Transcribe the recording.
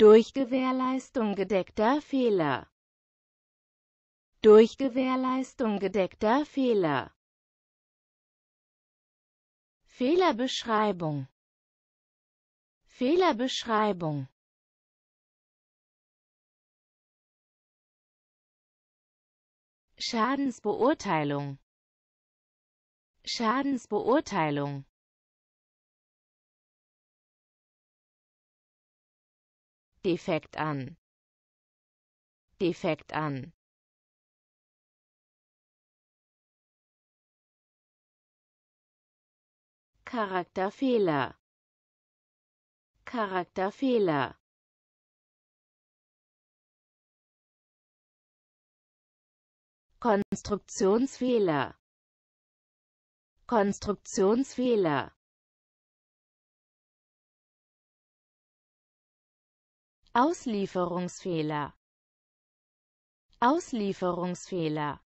durch Gewährleistung gedeckter Fehler durch Gewährleistung gedeckter Fehler Fehlerbeschreibung Fehlerbeschreibung Schadensbeurteilung Schadensbeurteilung defekt an defekt an Charakterfehler Charakterfehler Konstruktionsfehler Konstruktionsfehler Auslieferungsfehler Auslieferungsfehler